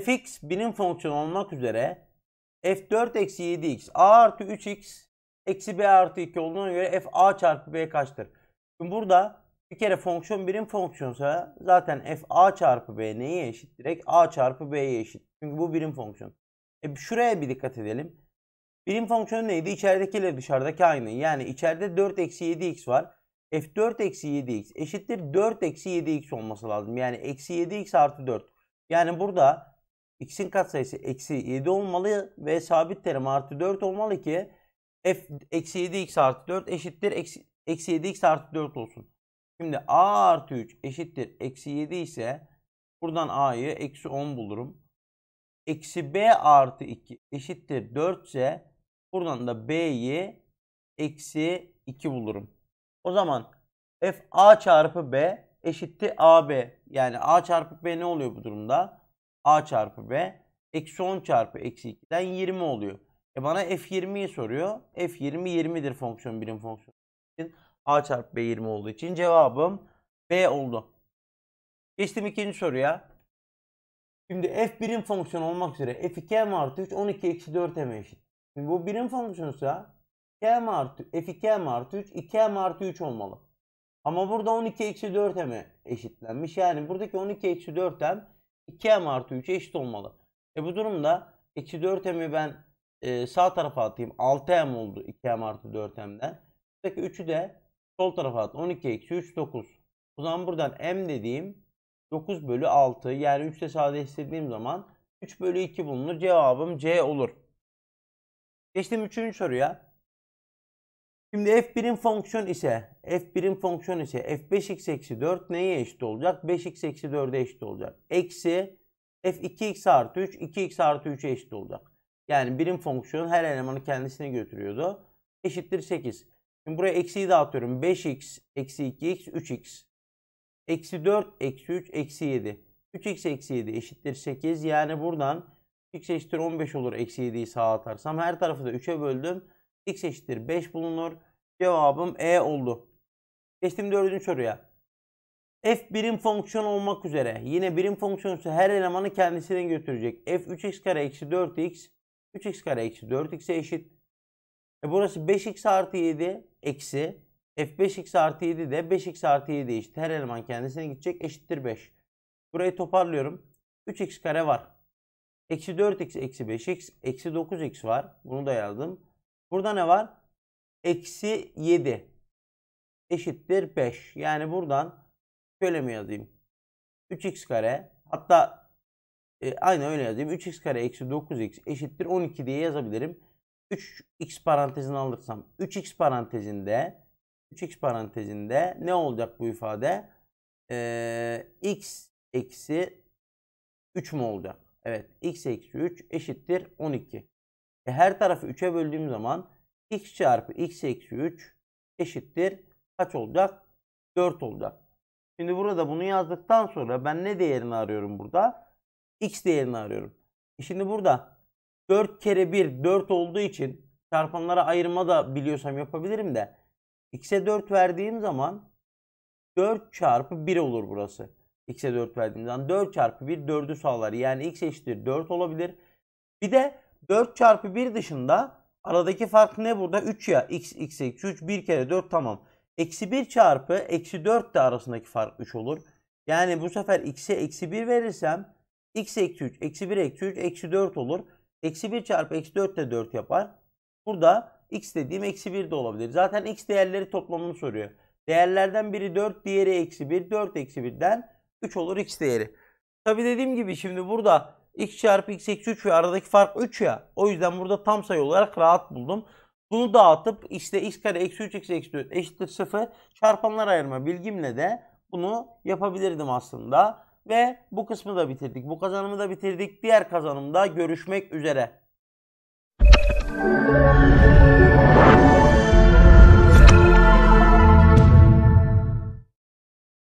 fx birim fonksiyonu olmak üzere f4 eksi 7x a artı 3x eksi b artı 2 olduğuna göre f a çarpı b kaçtır? Şimdi burada bir kere fonksiyon birim fonksiyonsa zaten f a çarpı b neye eşit? Direkt a çarpı b'ye eşit. Çünkü bu birim fonksiyon. E şuraya bir dikkat edelim. Birim fonksiyonu neydi? İçerideki ile dışarıdaki aynı. Yani içeride 4 eksi 7x var. f4 eksi 7x eşittir 4 eksi 7x olması lazım. Yani eksi 7x artı 4. Yani burada x'in katsayısı eksi 7 olmalı ve sabit terim artı 4 olmalı ki f eksi 7x artı 4 eşittir eksi, eksi 7x artı 4 olsun. Şimdi a artı 3 eşittir eksi 7 ise buradan a'yı eksi 10 bulurum. Eksi b artı 2 eşittir 4 ise buradan da b'yi eksi 2 bulurum. O zaman f a çarpı b eşittir ab. Yani a çarpı b ne oluyor bu durumda? A çarpı B eksi 10 çarpı eksi 2'den 20 oluyor. E bana F20'yi soruyor. F20 20'dir fonksiyon birim fonksiyonu için. A çarpı B 20 olduğu için cevabım B oldu. Geçtim ikinci soruya. Şimdi f birim fonksiyon olmak üzere f2 m artı 3 12 eksi 4 m eşit. Şimdi bu birim fonksiyonsa k m artı f2 m artı 3 2 m artı 3 olmalı. Ama burada 12 eksi 4 m eşitlenmiş. Yani buradaki 12 eksi 4 m 2m artı 3'e eşit olmalı. E bu durumda eksi 4m'i ben e, sağ tarafa atayım. 6m oldu 2m artı 4m'den. Buradaki 3'ü de sol tarafa at. 12 eksi 3 9. O zaman buradan m dediğim 9 bölü 6 yani 3 ile sadeleştirdiğim zaman 3 bölü 2 bulunur. Cevabım C olur. Geçtim 3. soruya. Şimdi f1'in fonksiyon ise f1'in fonksiyon ise f5x eksi 4 neye eşit olacak? 5x eksi 4'e eşit olacak. Eksi f2x artı 3 2x artı 3'e eşit olacak. Yani birim fonksiyon her elemanı kendisine götürüyordu. Eşittir 8. Şimdi buraya eksiyi dağıtıyorum. 5x eksi 2x 3x. Eksi 4 eksi 3 eksi 7. 3x eksi 7 eşittir 8. Yani buradan x eşittir 15 olur eksi 7'yi sağa atarsam. Her tarafı da 3'e böldüm x eşittir 5 bulunur. Cevabım E oldu. Geçtim dördüncü soruya. F birim fonksiyon olmak üzere. Yine birim fonksiyonu ise her elemanı kendisine götürecek. F 3x kare eksi 4x. 3x kare eksi 4x'e eşit. E burası 5x artı 7 eksi. F 5x artı 7 de 5x artı 7 eşit. Her eleman kendisine gidecek eşittir 5. Burayı toparlıyorum. 3x kare var. Eksi 4x eksi 5x eksi 9x var. Bunu da yazdım. Burada ne var? Eksi 7 eşittir 5. Yani buradan şöyle mi yazayım? 3x kare hatta e, aynı öyle yazayım. 3x kare eksi 9x eşittir 12 diye yazabilirim. 3x parantezini alırsam 3x parantezinde 3x parantezinde ne olacak bu ifade? Ee, x eksi 3 mu olacak? Evet. x eksi 3 eşittir 12. E her tarafı 3'e böldüğüm zaman x çarpı x eksi 3 eşittir. Kaç olacak? 4 olacak. Şimdi burada bunu yazdıktan sonra ben ne değerini arıyorum burada? X değerini arıyorum. E şimdi burada 4 kere 1 4 olduğu için çarpanlara ayırma da biliyorsam yapabilirim de x'e 4 verdiğim zaman 4 çarpı 1 olur burası. x'e 4 verdiğim zaman 4 çarpı 1 4'ü sağlar. Yani x eşittir 4 olabilir. Bir de 4 çarpı 1 dışında aradaki fark ne burada? 3 ya. X, x, x 3. 1 kere 4 tamam. Eksi 1 çarpı eksi 4 de arasındaki fark 3 olur. Yani bu sefer x'e eksi 1 verirsem x eksi 3, eksi 1 eksi 3, eksi 4 olur. Eksi 1 çarpı eksi 4 de 4 yapar. Burada x dediğim eksi 1 de olabilir. Zaten x değerleri toplamını soruyor. Değerlerden biri 4, diğeri eksi 1. 4 eksi 1'den 3 olur x değeri. Tabi dediğim gibi şimdi burada x çarpı x eksi 3 ve aradaki fark 3 ya. O yüzden burada tam sayı olarak rahat buldum. Bunu dağıtıp işte x kare eksi 3 eksi eksi 4 eşittir 0 çarpanlar ayırma bilgimle de bunu yapabilirdim aslında. Ve bu kısmı da bitirdik. Bu kazanımı da bitirdik. Diğer kazanımda görüşmek üzere.